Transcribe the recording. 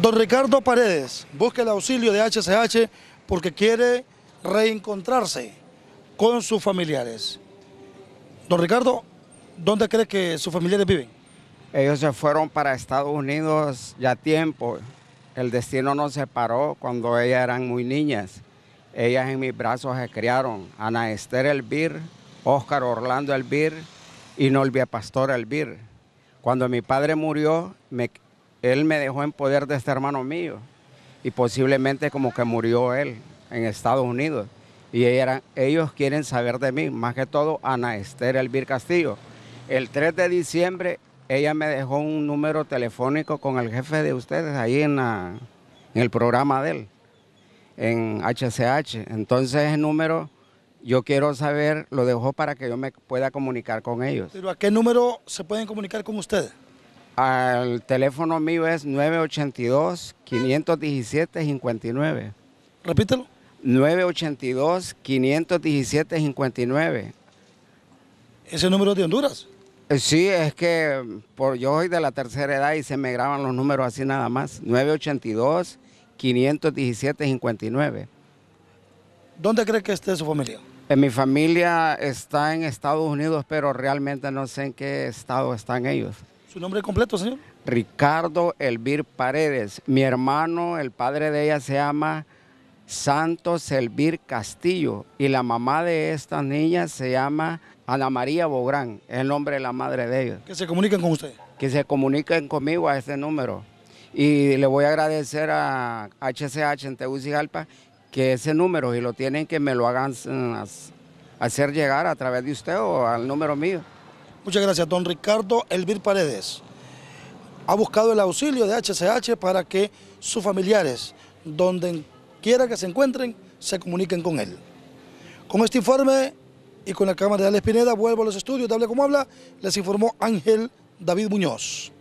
Don Ricardo Paredes busca el auxilio de HCH porque quiere reencontrarse con sus familiares. Don Ricardo, ¿dónde cree que sus familiares viven? Ellos se fueron para Estados Unidos ya tiempo. El destino nos separó cuando ellas eran muy niñas. Ellas en mis brazos se criaron. Ana Esther Elvir, Óscar Orlando Elvir y Nolvia Pastor Elvir. Cuando mi padre murió, me, él me dejó en poder de este hermano mío y posiblemente como que murió él en Estados Unidos. Y ellos quieren saber de mí, más que todo Ana Esther Elvir Castillo. El 3 de diciembre ella me dejó un número telefónico con el jefe de ustedes ahí en, el programa de él, en HCH. Entonces ese número yo quiero saber, lo dejó para que yo me pueda comunicar con ellos. ¿Pero a qué número se pueden comunicar con ustedes? Al teléfono mío es 982-517-59. Repítelo. 982-517-59. ¿Ese número de Honduras? Eh, sí, es que por, yo soy de la tercera edad y se me graban los números así nada más. 982-517-59. ¿Dónde cree que esté su familia? En mi familia está en Estados Unidos, pero realmente no sé en qué estado están ellos. ¿Su nombre completo, señor? Ricardo Elvir Paredes. Mi hermano, el padre de ella se llama Santos Elvir Castillo y la mamá de estas niñas se llama Ana María Bográn, es el nombre de la madre de ella. Que se comuniquen con usted. Que se comuniquen conmigo a este número. Y le voy a agradecer a HCH en Tegucigalpa que ese número, si lo tienen, que me lo hagan mm, hacer llegar a través de usted o al número mío. Muchas gracias. Don Ricardo Elvir Paredes ha buscado el auxilio de HCH para que sus familiares, donde quiera que se encuentren, se comuniquen con él. Con este informe y con la Cámara de Alex Espineda vuelvo a los estudios de Hable Como Habla, les informó Ángel David Muñoz.